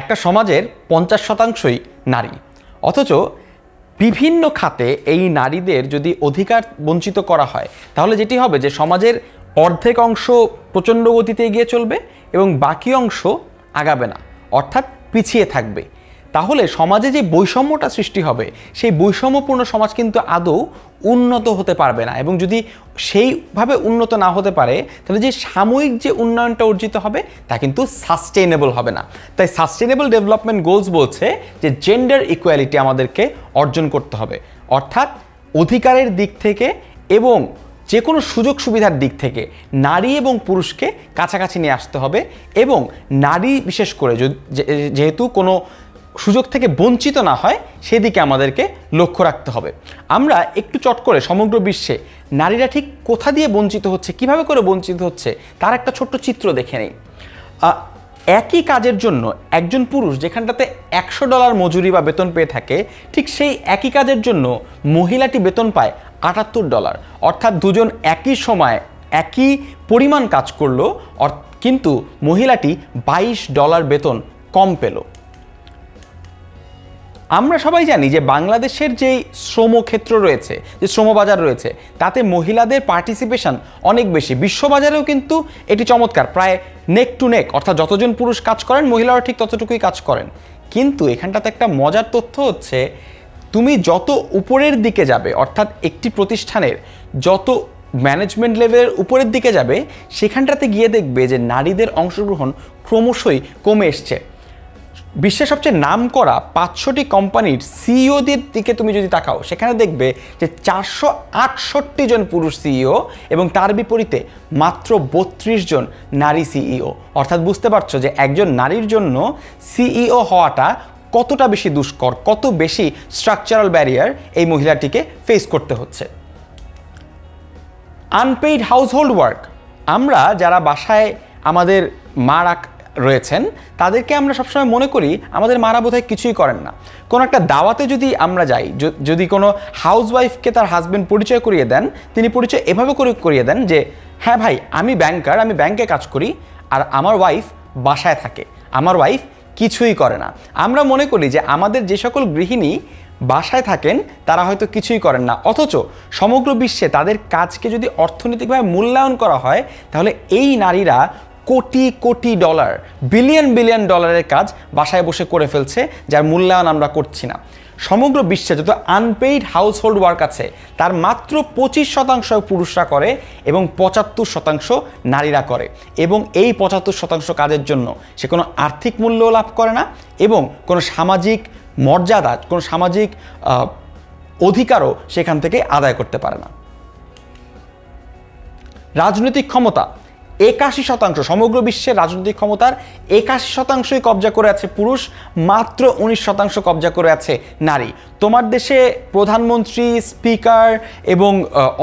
একটা সমাজের পঞ্চাশ শতাংশই নারী অথচ বিভিন্ন খাতে এই নারীদের যদি অধিকার বঞ্চিত করা হয় তাহলে যেটি হবে যে সমাজের অর্ধেক অংশ প্রচণ্ড গতিতে এগিয়ে চলবে এবং বাকি অংশ আগাবে না অর্থাৎ পিছিয়ে থাকবে তাহলে সমাজে যে বৈষম্যটা সৃষ্টি হবে সেই বৈষম্যপূর্ণ সমাজ কিন্তু আদৌ উন্নত হতে পারবে না এবং যদি সেইভাবে উন্নত না হতে পারে তাহলে যে সাময়িক যে উন্নয়নটা অর্জিত হবে তা কিন্তু সাস্টেইনেবল হবে না তাই সাস্টেইনেবল ডেভেলপমেন্ট গোলস বলছে যে জেন্ডার ইকুয়ালিটি আমাদেরকে অর্জন করতে হবে অর্থাৎ অধিকারের দিক থেকে এবং যে কোনো সুযোগ সুবিধার দিক থেকে নারী এবং পুরুষকে কাছাকাছি নিয়ে আসতে হবে এবং নারী বিশেষ করে যেহেতু কোনো সুযোগ থেকে বঞ্চিত না হয় সেদিকে আমাদেরকে লক্ষ্য রাখতে হবে আমরা একটু চট করে সমগ্র বিশ্বে নারীরা ঠিক কোথা দিয়ে বঞ্চিত হচ্ছে কিভাবে করে বঞ্চিত হচ্ছে তার একটা ছোট্ট চিত্র দেখে নেই একই কাজের জন্য একজন পুরুষ যেখানটাতে একশো ডলার মজুরি বা বেতন পেয়ে থাকে ঠিক সেই একই কাজের জন্য মহিলাটি বেতন পায় আটাত্তর ডলার অর্থাৎ দুজন একই সময় একই পরিমাণ কাজ করলো কিন্তু মহিলাটি বাইশ ডলার বেতন কম পেলো আমরা সবাই জানি যে বাংলাদেশের যেই শ্রমক্ষেত্র রয়েছে যে শ্রমবাজার রয়েছে তাতে মহিলাদের পার্টিসিপেশন অনেক বেশি বিশ্ববাজারেও কিন্তু এটি চমৎকার প্রায় নেক টু নেক অর্থাৎ যতজন পুরুষ কাজ করেন মহিলারা ঠিক ততটুকুই কাজ করেন কিন্তু এখানটাতে একটা মজার তথ্য হচ্ছে তুমি যত উপরের দিকে যাবে অর্থাৎ একটি প্রতিষ্ঠানের যত ম্যানেজমেন্ট লেভেলের উপরের দিকে যাবে সেখানটাতে গিয়ে দেখবে যে নারীদের অংশগ্রহণ ক্রমশই কমে এসছে বিশ্বের সবচেয়ে নাম করা পাঁচশোটি কোম্পানির সিইওদের e দিকে তুমি যদি তাকাও সেখানে দেখবে যে চারশো আটষট্টি জন পুরুষ সিইও e এবং তার বিপরীতে মাত্র বত্রিশ জন নারী সিইও e অর্থাৎ বুঝতে পারছো যে একজন নারীর জন্য সিইও হওয়াটা কতটা বেশি দুষ্কর কত বেশি স্ট্রাকচারাল ব্যারিয়ার এই মহিলাটিকে ফেস করতে হচ্ছে আনপেইড হাউসহোল্ড ওয়ার্ক আমরা যারা বাসায় আমাদের মা রাখ রয়েছেন তাদেরকে আমরা সবসময় মনে করি আমাদের মারা বোধহয় কিছুই করেন না কোনো একটা দাওয়াতে যদি আমরা যাই যদি কোনো হাউস ওয়াইফকে তার হাজব্যান্ড পরিচয় করিয়ে দেন তিনি পরিচয় এভাবে করে করিয়ে দেন যে হ্যাঁ ভাই আমি ব্যাংকার আমি ব্যাংকে কাজ করি আর আমার ওয়াইফ বাসায় থাকে আমার ওয়াইফ কিছুই করে না আমরা মনে করি যে আমাদের যে সকল গৃহিণী বাসায় থাকেন তারা হয়তো কিছুই করেন না অথচ সমগ্র বিশ্বে তাদের কাজকে যদি অর্থনৈতিকভাবে মূল্যায়ন করা হয় তাহলে এই নারীরা কোটি কোটি ডলার বিলিয়ন বিলিয়ন ডলারের কাজ বাসায় বসে করে ফেলছে যার মূল্যায়ন আমরা করছি না সমগ্র বিশ্বে যত আনপেইড হাউস হোল্ড ওয়ার্ক আছে তার মাত্র পঁচিশ শতাংশ পুরুষরা করে এবং পঁচাত্তর শতাংশ নারীরা করে এবং এই পঁচাত্তর শতাংশ কাজের জন্য সে কোনো আর্থিক মূল্য লাভ করে না এবং কোনো সামাজিক মর্যাদা কোনো সামাজিক অধিকারও সেখান থেকে আদায় করতে পারে না রাজনৈতিক ক্ষমতা একাশি শতাংশ সমগ্র বিশ্বের রাজনৈতিক ক্ষমতার একাশি শতাংশই কবজা করে আছে পুরুষ মাত্র উনিশ শতাংশ কবজা করে আছে নারী তোমার দেশে প্রধানমন্ত্রী স্পিকার এবং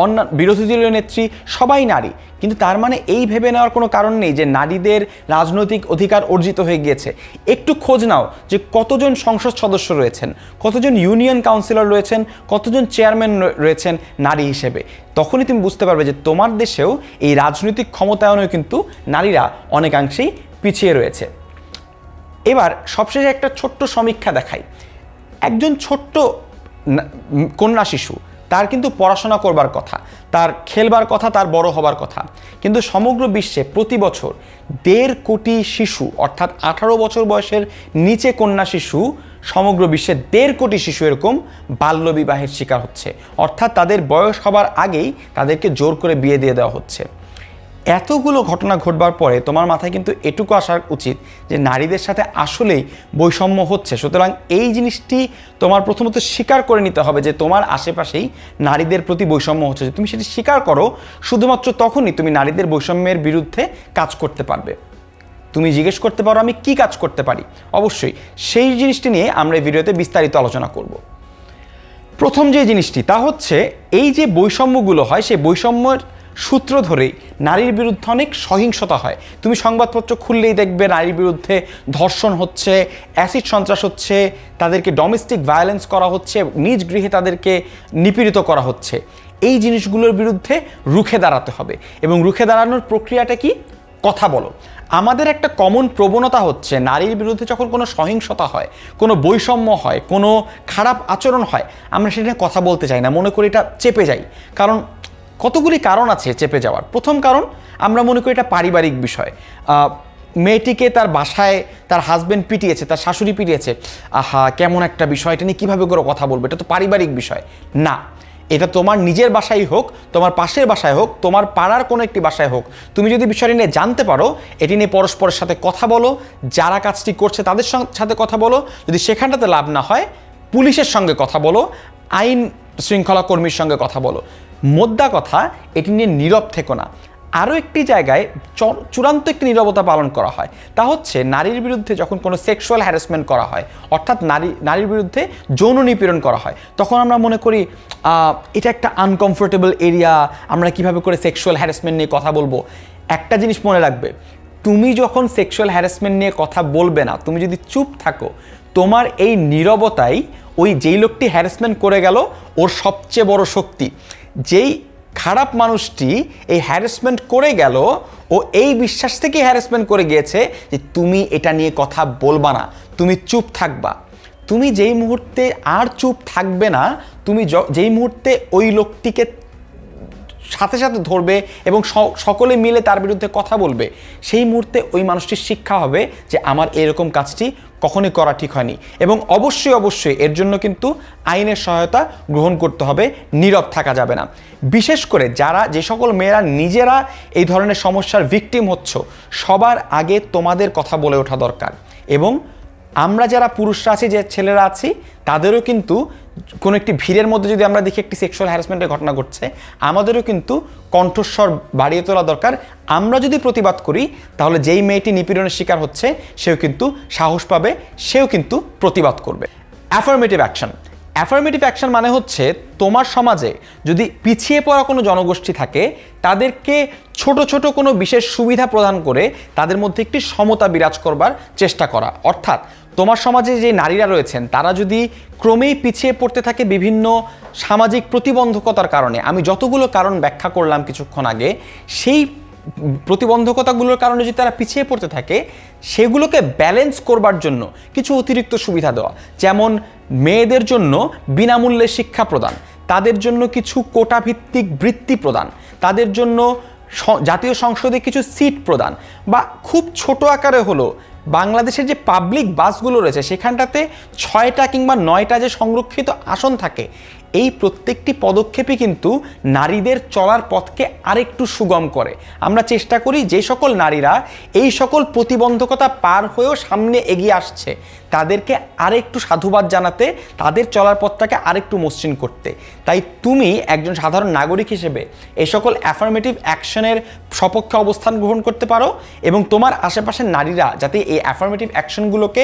অন্য বিরোধী দলীয় নেত্রী সবাই নারী কিন্তু তার মানে এই ভেবে নেওয়ার কোনো কারণ নেই যে নারীদের রাজনৈতিক অধিকার অর্জিত হয়ে গিয়েছে একটু খোঁজ নাও যে কতজন সংসদ সদস্য রয়েছেন কতজন ইউনিয়ন কাউন্সিলর রয়েছেন কতজন চেয়ারম্যান রয়েছেন নারী হিসেবে তখনই তুমি বুঝতে পারবে যে তোমার দেশেও এই রাজনৈতিক ক্ষমতায়নেও কিন্তু নারীরা অনেকাংশেই পিছিয়ে রয়েছে এবার সবশেষে একটা ছোট্ট সমীক্ষা দেখাই একজন ছোট্ট কন্যা শিশু তার কিন্তু পড়াশোনা করবার কথা তার খেলবার কথা তার বড় হবার কথা কিন্তু সমগ্র বিশ্বে প্রতি বছর দেড় কোটি শিশু অর্থাৎ আঠারো বছর বয়সের নিচে কন্যা শিশু সমগ্র বিশ্বে দেড় কোটি শিশু এরকম বাল্যবিবাহের শিকার হচ্ছে অর্থাৎ তাদের বয়স হবার আগেই তাদেরকে জোর করে বিয়ে দিয়ে দেওয়া হচ্ছে এতগুলো ঘটনা ঘটবার পরে তোমার মাথায় কিন্তু এটুকু আসা উচিত যে নারীদের সাথে আসলেই বৈষম্য হচ্ছে সুতরাং এই জিনিসটি তোমার প্রথমত স্বীকার করে নিতে হবে যে তোমার আশেপাশেই নারীদের প্রতি বৈষম্য হচ্ছে তুমি সেটি স্বীকার করো শুধুমাত্র তখনই তুমি নারীদের বৈষম্যের বিরুদ্ধে কাজ করতে পারবে তুমি জিজ্ঞেস করতে পারো আমি কি কাজ করতে পারি অবশ্যই সেই জিনিসটি নিয়ে আমরা ভিডিওতে বিস্তারিত আলোচনা করব প্রথম যে জিনিসটি তা হচ্ছে এই যে বৈষম্যগুলো হয় সেই বৈষম্যের সূত্র ধরেই নারীর বিরুদ্ধে অনেক সহিংসতা হয় তুমি সংবাদপত্র খুললেই দেখবে নারীর বিরুদ্ধে ধর্ষণ হচ্ছে অ্যাসিড সন্ত্রাস হচ্ছে তাদেরকে ডোমেস্টিক ভায়োলেন্স করা হচ্ছে নিজ গৃহে তাদেরকে নিপীড়িত করা হচ্ছে এই জিনিসগুলোর বিরুদ্ধে রুখে দাঁড়াতে হবে এবং রুখে দাঁড়ানোর প্রক্রিয়াটা কি কথা বলো আমাদের একটা কমন প্রবণতা হচ্ছে নারীর বিরুদ্ধে যখন কোনো সহিংসতা হয় কোনো বৈষম্য হয় কোনো খারাপ আচরণ হয় আমরা সেটা কথা বলতে চাই না মনে করি এটা চেপে যাই কারণ কতগুলি কারণ আছে চেপে যাওয়ার প্রথম কারণ আমরা মনে করি এটা পারিবারিক বিষয় মেয়েটিকে তার বাসায় তার হাজব্যান্ড পিটিয়েছে তার শাশুড়ি পিটিয়েছে আহা কেমন একটা বিষয় এটা নিয়ে কীভাবে করে কথা বলবো এটা তো পারিবারিক বিষয় না এটা তোমার নিজের বাসায় হোক তোমার পাশের বাসায় হোক তোমার পাড়ার কোনো একটি বাসায় হোক তুমি যদি বিষয়টি নিয়ে জানতে পারো এটি নিয়ে পরস্পরের সাথে কথা বলো যারা কাজটি করছে তাদের সাথে কথা বলো যদি সেখানটাতে লাভ না হয় পুলিশের সঙ্গে কথা বলো আইন শৃঙ্খলা কর্মীর সঙ্গে কথা বলো মোদ্দা কথা এটি নিয়ে নীরব থেকো না আরও একটি জায়গায় চূড়ান্ত একটি নিরবতা পালন করা হয় তা হচ্ছে নারীর বিরুদ্ধে যখন কোনো সেক্সুয়াল হ্যারাসমেন্ট করা হয় অর্থাৎ নারী নারীর বিরুদ্ধে যৌন নিপীড়ন করা হয় তখন আমরা মনে করি এটা একটা আনকমফোর্টেবল এরিয়া আমরা কিভাবে করে সেক্সুয়াল হ্যারাসমেন্ট নিয়ে কথা বলবো একটা জিনিস মনে রাখবে তুমি যখন সেক্সুয়াল হ্যারাসমেন্ট নিয়ে কথা বলবে না তুমি যদি চুপ থাকো তোমার এই নিরবতাই ওই যেই লোকটি হ্যারাসমেন্ট করে গেল ওর সবচেয়ে বড় শক্তি যেই খারাপ মানুষটি এই হ্যারাসমেন্ট করে গেল ও এই বিশ্বাস থেকে হ্যারাসমেন্ট করে গিয়েছে যে তুমি এটা নিয়ে কথা বলবা না তুমি চুপ থাকবা তুমি যেই মুহূর্তে আর চুপ থাকবে না তুমি যেই মুহূর্তে ওই লোকটিকে সাথে সাথে ধরবে এবং সকলে মিলে তার বিরুদ্ধে কথা বলবে সেই মুহূর্তে ওই মানুষটির শিক্ষা হবে যে আমার এরকম কাজটি কখনই করা ঠিক হয়নি এবং অবশ্যই অবশ্যই এর জন্য কিন্তু আইনের সহায়তা গ্রহণ করতে হবে নীরব থাকা যাবে না বিশেষ করে যারা যে সকল মেয়েরা নিজেরা এই ধরনের সমস্যার ভিকটিম হচ্ছ সবার আগে তোমাদের কথা বলে ওঠা দরকার এবং আমরা যারা পুরুষরা আছি যে ছেলেরা আছি তাদেরও কিন্তু কোনো একটি ভিড়ের মধ্যে যদি আমরা দেখি একটি সেক্সুয়াল হ্যারাসমেন্টের ঘটনা ঘটছে আমাদেরও কিন্তু কণ্ঠস্বর বাড়িয়ে তোলা দরকার আমরা যদি প্রতিবাদ করি তাহলে যেই মেয়েটি নিপীড়নের শিকার হচ্ছে সেও কিন্তু সাহস পাবে সেও কিন্তু প্রতিবাদ করবে অ্যাফার্মেটিভ অ্যাকশন অ্যাফার্মেটিভ অ্যাকশন মানে হচ্ছে তোমার সমাজে যদি পিছিয়ে পড়া কোনো জনগোষ্ঠী থাকে তাদেরকে ছোট ছোট কোনো বিশেষ সুবিধা প্রদান করে তাদের মধ্যে একটি সমতা বিরাজ করবার চেষ্টা করা অর্থাৎ তোমার সমাজে যে নারীরা রয়েছেন তারা যদি ক্রমেই পিছিয়ে পড়তে থাকে বিভিন্ন সামাজিক প্রতিবন্ধকতার কারণে আমি যতগুলো কারণ ব্যাখ্যা করলাম কিছুক্ষণ আগে সেই প্রতিবন্ধকতাগুলোর কারণে যদি তারা পিছিয়ে পড়তে থাকে সেগুলোকে ব্যালেন্স করবার জন্য কিছু অতিরিক্ত সুবিধা দেওয়া যেমন মেয়েদের জন্য বিনামূল্যে শিক্ষা প্রদান তাদের জন্য কিছু কোটাভিত্তিক বৃত্তি প্রদান তাদের জন্য জাতীয় সংসদে কিছু সিট প্রদান বা খুব ছোট আকারে হলো বাংলাদেশের যে পাবলিক বাসগুলো রয়েছে সেখানটাতে ছয়টা কিংবা নয়টা যে সংরক্ষিত আসন থাকে এই প্রত্যেকটি পদক্ষেপই কিন্তু নারীদের চলার পথকে আরেকটু সুগম করে আমরা চেষ্টা করি যে সকল নারীরা এই সকল প্রতিবন্ধকতা পার হয়েও সামনে এগিয়ে আসছে তাদেরকে আরেকটু সাধুবাদ জানাতে তাদের চলার পথটাকে আরেকটু মসৃণ করতে তাই তুমি একজন সাধারণ নাগরিক হিসেবে এ সকল অ্যাফার্মেটিভ অ্যাকশনের সপক্ষে অবস্থান গ্রহণ করতে পারো এবং তোমার আশেপাশের নারীরা যাতে এই অ্যাফার্মেটিভ অ্যাকশনগুলোকে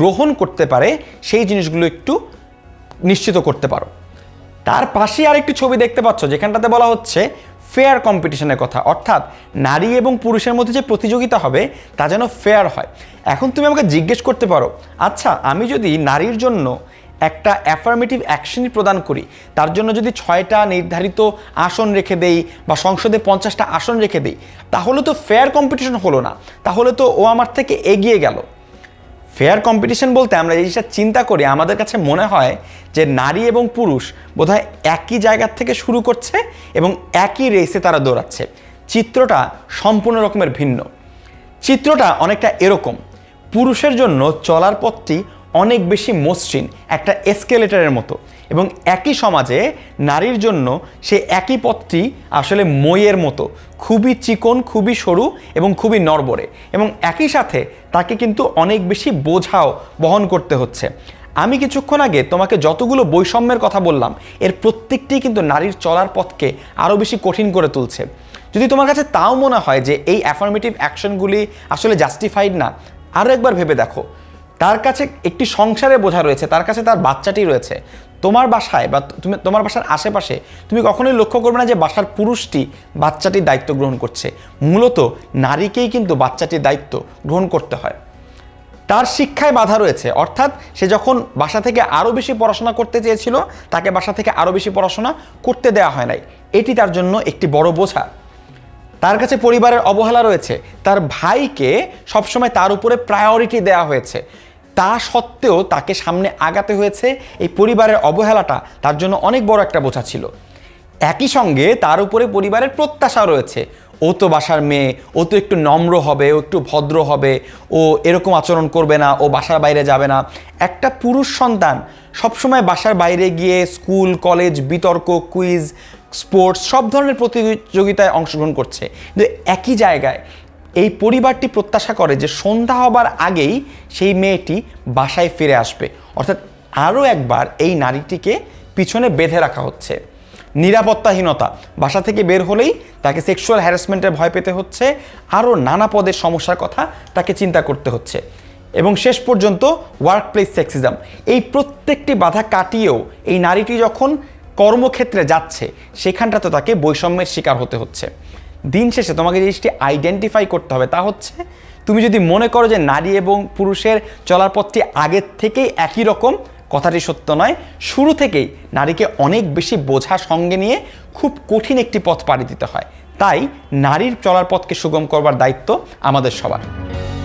গ্রহণ করতে পারে সেই জিনিসগুলো একটু নিশ্চিত করতে পারো তার পাশে আরেকটি ছবি দেখতে পাচ্ছ যেখানটাতে বলা হচ্ছে ফেয়ার কম্পিটিশনের কথা অর্থাৎ নারী এবং পুরুষের মধ্যে যে প্রতিযোগিতা হবে তা যেন ফেয়ার হয় এখন তুমি আমাকে জিজ্ঞেস করতে পারো আচ্ছা আমি যদি নারীর জন্য একটা অ্যাফার্মেটিভ অ্যাকশনই প্রদান করি তার জন্য যদি ছয়টা নির্ধারিত আসন রেখে দেই বা সংসদে পঞ্চাশটা আসন রেখে দেই তাহলে তো ফেয়ার কম্পিটিশন হলো না তাহলে তো ও আমার থেকে এগিয়ে গেল ফেয়ার কম্পিটিশন বলতে আমরা এই জিনিসটা চিন্তা করি আমাদের কাছে মনে হয় যে নারী এবং পুরুষ বোধহয় একই জায়গার থেকে শুরু করছে এবং একই রেসে তারা দৌড়াচ্ছে চিত্রটা সম্পূর্ণ রকমের ভিন্ন চিত্রটা অনেকটা এরকম পুরুষের জন্য চলার পথটি অনেক বেশি মসৃণ একটা এসকেলেটারের মতো এবং একই সমাজে নারীর জন্য সে একই পথটি আসলে মইয়ের মতো খুবই চিকন খুবই সরু এবং খুবই নরবরে এবং একই সাথে তাকে কিন্তু অনেক বেশি বোঝাও বহন করতে হচ্ছে আমি কিছুক্ষণ আগে তোমাকে যতগুলো বৈষম্যের কথা বললাম এর প্রত্যেকটি কিন্তু নারীর চলার পথকে আরও বেশি কঠিন করে তুলছে যদি তোমার কাছে তাও মনে হয় যে এই অ্যাফার্মেটিভ অ্যাকশনগুলি আসলে জাস্টিফাইড না আরও একবার ভেবে দেখো তার কাছে একটি সংসারে বোঝা রয়েছে তার কাছে তার বাচ্চাটি রয়েছে তোমার বাসায় বা তুমি তোমার বাসার আশেপাশে তুমি কখনোই লক্ষ্য করবে না যে বাসার পুরুষটি বাচ্চাটির দায়িত্ব গ্রহণ করছে মূলত নারীকেই কিন্তু বাচ্চাটির দায়িত্ব গ্রহণ করতে হয় তার শিক্ষায় বাধা রয়েছে অর্থাৎ সে যখন বাসা থেকে আরও বেশি পড়াশোনা করতে চেয়েছিল তাকে বাসা থেকে আরও বেশি পড়াশোনা করতে দেওয়া হয় নাই এটি তার জন্য একটি বড় বোঝা তার কাছে পরিবারের অবহেলা রয়েছে তার ভাইকে সবসময় তার উপরে প্রায়োরিটি দেওয়া হয়েছে তা সত্ত্বেও তাকে সামনে আগাতে হয়েছে এই পরিবারের অবহেলাটা তার জন্য অনেক বড় একটা বোঝা ছিল একই সঙ্গে তার উপরে পরিবারের প্রত্যাশা রয়েছে ও তো বাসার মেয়ে ও তো একটু নম্র হবে ও একটু ভদ্র হবে ও এরকম আচরণ করবে না ও বাসার বাইরে যাবে না একটা পুরুষ সন্তান সবসময় বাসার বাইরে গিয়ে স্কুল কলেজ বিতর্ক কুইজ স্পোর্টস সব ধরনের প্রতিযোগিতায় অংশগ্রহণ করছে কিন্তু একই জায়গায় এই পরিবারটি প্রত্যাশা করে যে সন্ধ্যা হবার আগেই সেই মেয়েটি বাসায় ফিরে আসবে অর্থাৎ আরও একবার এই নারীটিকে পিছনে বেঁধে রাখা হচ্ছে নিরাপত্তাহীনতা বাসা থেকে বের হলেই তাকে সেক্সুয়াল হ্যারাসমেন্টের ভয় পেতে হচ্ছে আরও নানা পদের সমস্যার কথা তাকে চিন্তা করতে হচ্ছে এবং শেষ পর্যন্ত ওয়ার্ক প্লেস সেক্সিজম এই প্রত্যেকটি বাধা কাটিয়েও এই নারীটি যখন কর্মক্ষেত্রে যাচ্ছে সেখানটাতে তাকে বৈষম্যের শিকার হতে হচ্ছে দিন শেষে তোমাকে জিনিসটি আইডেন্টিফাই করতে হবে তা হচ্ছে তুমি যদি মনে করো যে নারী এবং পুরুষের চলার পথটি আগের থেকেই একই রকম কথাটি সত্য নয় শুরু থেকেই নারীকে অনেক বেশি বোঝা সঙ্গে নিয়ে খুব কঠিন একটি পথ পাড়ি দিতে হয় তাই নারীর চলার পথকে সুগম করবার দায়িত্ব আমাদের সবার